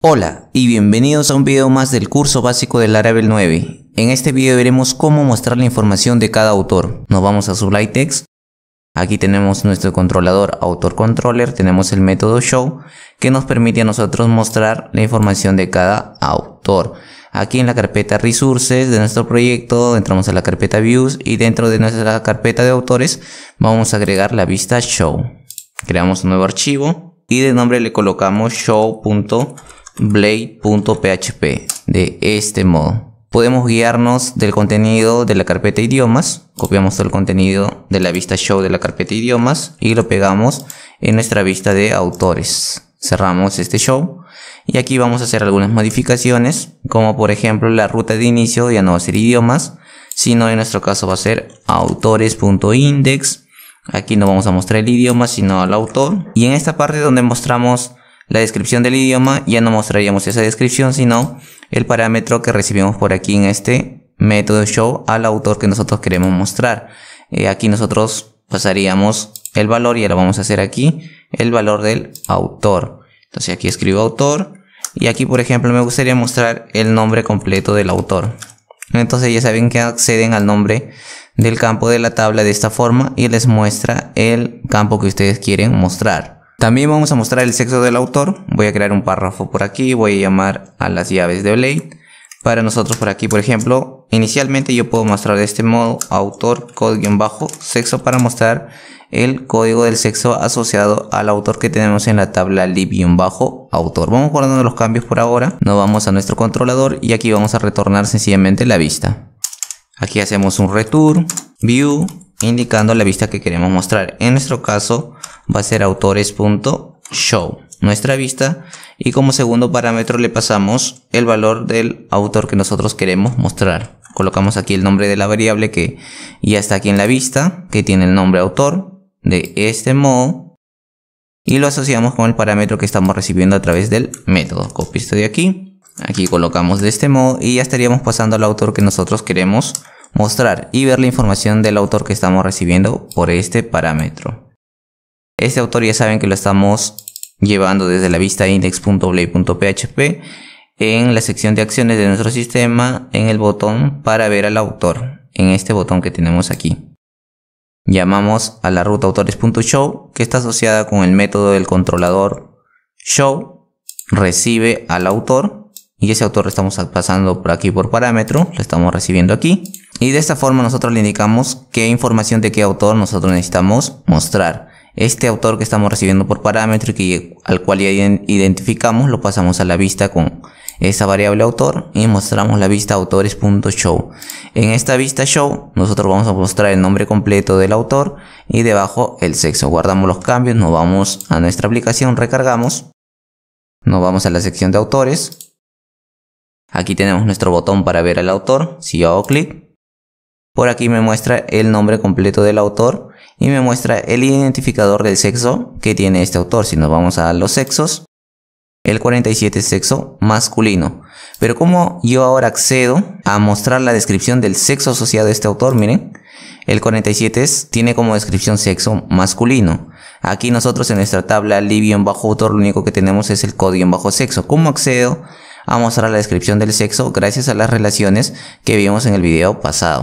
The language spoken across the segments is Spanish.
Hola y bienvenidos a un video más del curso básico del Laravel 9. En este video veremos cómo mostrar la información de cada autor. Nos vamos a Sublime Text. Aquí tenemos nuestro controlador autor controller, tenemos el método show que nos permite a nosotros mostrar la información de cada autor. Aquí en la carpeta resources de nuestro proyecto entramos a la carpeta views y dentro de nuestra carpeta de autores vamos a agregar la vista show. Creamos un nuevo archivo y de nombre le colocamos show blade.php de este modo. Podemos guiarnos del contenido de la carpeta idiomas, copiamos todo el contenido de la vista show de la carpeta idiomas y lo pegamos en nuestra vista de autores. Cerramos este show y aquí vamos a hacer algunas modificaciones, como por ejemplo la ruta de inicio ya no va a ser idiomas, sino en nuestro caso va a ser autores.index. Aquí no vamos a mostrar el idioma, sino al autor. Y en esta parte donde mostramos la descripción del idioma, ya no mostraríamos esa descripción, sino el parámetro que recibimos por aquí en este método show al autor que nosotros queremos mostrar. Eh, aquí nosotros pasaríamos el valor, y ahora vamos a hacer aquí, el valor del autor. Entonces aquí escribo autor, y aquí por ejemplo me gustaría mostrar el nombre completo del autor. Entonces ya saben que acceden al nombre del campo de la tabla de esta forma y les muestra el campo que ustedes quieren mostrar. También vamos a mostrar el sexo del autor. Voy a crear un párrafo por aquí. Voy a llamar a las llaves de Blade. Para nosotros por aquí, por ejemplo, inicialmente yo puedo mostrar de este modo autor código-sexo para mostrar el código del sexo asociado al autor que tenemos en la tabla lib-autor. Vamos guardando los cambios por ahora. Nos vamos a nuestro controlador y aquí vamos a retornar sencillamente la vista. Aquí hacemos un return, view, indicando la vista que queremos mostrar. En nuestro caso va a ser autores.show, nuestra vista, y como segundo parámetro le pasamos el valor del autor que nosotros queremos mostrar. Colocamos aquí el nombre de la variable que ya está aquí en la vista, que tiene el nombre autor, de este modo, y lo asociamos con el parámetro que estamos recibiendo a través del método. Copio esto de aquí, aquí colocamos de este modo y ya estaríamos pasando al autor que nosotros queremos mostrar y ver la información del autor que estamos recibiendo por este parámetro. Este autor ya saben que lo estamos llevando desde la vista index.blade.php en la sección de acciones de nuestro sistema en el botón para ver al autor, en este botón que tenemos aquí. Llamamos a la ruta autores.show que está asociada con el método del controlador show, recibe al autor y ese autor lo estamos pasando por aquí por parámetro, lo estamos recibiendo aquí y de esta forma nosotros le indicamos qué información de qué autor nosotros necesitamos mostrar. Este autor que estamos recibiendo por parámetro y al cual ya identificamos lo pasamos a la vista con esa variable autor y mostramos la vista autores.show. En esta vista show nosotros vamos a mostrar el nombre completo del autor y debajo el sexo. Guardamos los cambios, nos vamos a nuestra aplicación, recargamos, nos vamos a la sección de autores. Aquí tenemos nuestro botón para ver al autor. Si yo hago clic, por aquí me muestra el nombre completo del autor y me muestra el identificador del sexo que tiene este autor. Si nos vamos a los sexos, el 47 es sexo masculino. Pero como yo ahora accedo a mostrar la descripción del sexo asociado a este autor, miren, el 47 tiene como descripción sexo masculino. Aquí nosotros en nuestra tabla libion bajo autor lo único que tenemos es el código bajo sexo. ¿Cómo accedo a mostrar la descripción del sexo? Gracias a las relaciones que vimos en el video pasado.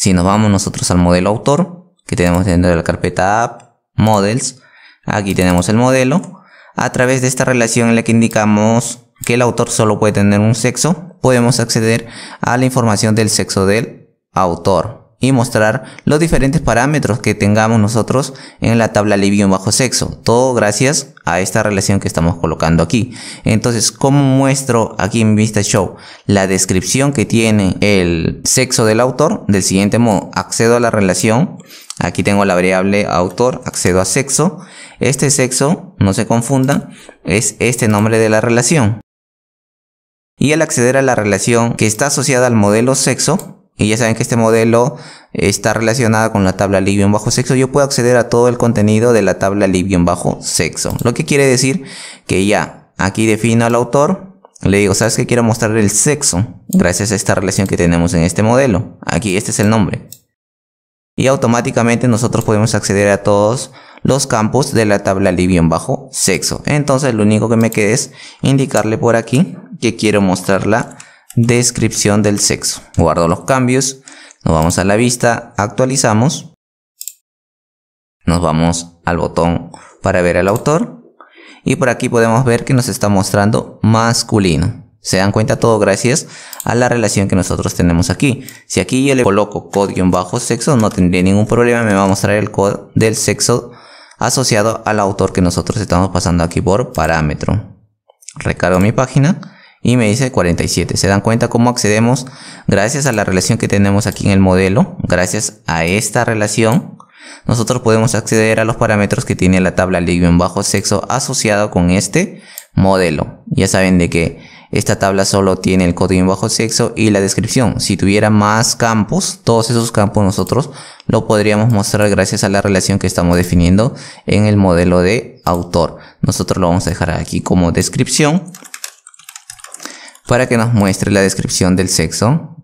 Si nos vamos nosotros al modelo autor, que tenemos dentro de la carpeta app, models, aquí tenemos el modelo. A través de esta relación en la que indicamos que el autor solo puede tener un sexo, podemos acceder a la información del sexo del autor y mostrar los diferentes parámetros que tengamos nosotros en la tabla Libium bajo sexo. Todo gracias a esta relación que estamos colocando aquí. Entonces, como muestro aquí en Vista Show la descripción que tiene el sexo del autor? Del siguiente modo, accedo a la relación. Aquí tengo la variable autor, accedo a sexo. Este sexo, no se confunda es este nombre de la relación. Y al acceder a la relación que está asociada al modelo sexo, y ya saben que este modelo está relacionado con la tabla Libion bajo sexo, yo puedo acceder a todo el contenido de la tabla Libion bajo sexo. Lo que quiere decir que ya aquí defino al autor, le digo, ¿sabes qué? Quiero mostrar el sexo gracias a esta relación que tenemos en este modelo. Aquí este es el nombre. Y automáticamente nosotros podemos acceder a todos los campos de la tabla Libion bajo sexo. Entonces lo único que me queda es indicarle por aquí que quiero mostrarla Descripción del sexo. Guardo los cambios. Nos vamos a la vista. Actualizamos. Nos vamos al botón para ver al autor. Y por aquí podemos ver que nos está mostrando masculino. Se dan cuenta todo gracias a la relación que nosotros tenemos aquí. Si aquí yo le coloco bajo sexo no tendría ningún problema. Me va a mostrar el code del sexo asociado al autor que nosotros estamos pasando aquí por parámetro. Recargo mi página y me dice 47. ¿Se dan cuenta cómo accedemos? Gracias a la relación que tenemos aquí en el modelo, gracias a esta relación, nosotros podemos acceder a los parámetros que tiene la tabla en bajo sexo asociado con este modelo. Ya saben de que esta tabla solo tiene el código en bajo sexo y la descripción. Si tuviera más campos, todos esos campos nosotros lo podríamos mostrar gracias a la relación que estamos definiendo en el modelo de autor. Nosotros lo vamos a dejar aquí como descripción para que nos muestre la descripción del sexo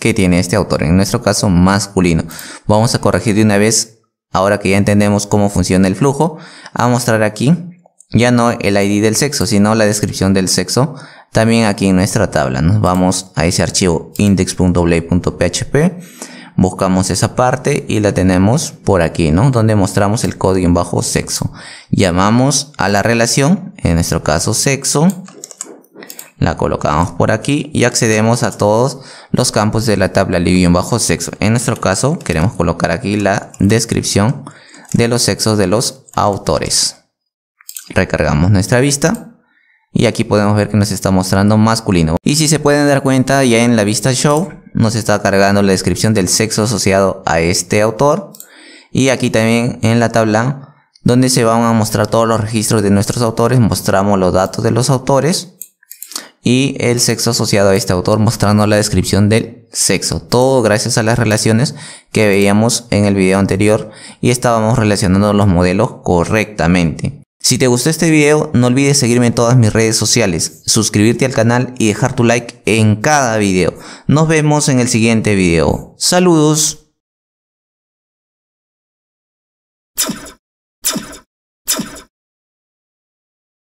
que tiene este autor, en nuestro caso masculino. Vamos a corregir de una vez, ahora que ya entendemos cómo funciona el flujo, a mostrar aquí ya no el ID del sexo, sino la descripción del sexo también aquí en nuestra tabla. vamos a ese archivo index.php, buscamos esa parte y la tenemos por aquí, ¿no? Donde mostramos el código en bajo sexo. Llamamos a la relación, en nuestro caso sexo, la colocamos por aquí y accedemos a todos los campos de la tabla livion bajo sexo. En nuestro caso queremos colocar aquí la descripción de los sexos de los autores. Recargamos nuestra vista. Y aquí podemos ver que nos está mostrando masculino. Y si se pueden dar cuenta, ya en la vista show nos está cargando la descripción del sexo asociado a este autor. Y aquí también en la tabla, donde se van a mostrar todos los registros de nuestros autores, mostramos los datos de los autores y el sexo asociado a este autor mostrando la descripción del sexo. Todo gracias a las relaciones que veíamos en el video anterior y estábamos relacionando los modelos correctamente. Si te gustó este video, no olvides seguirme en todas mis redes sociales, suscribirte al canal y dejar tu like en cada video. Nos vemos en el siguiente video. Saludos.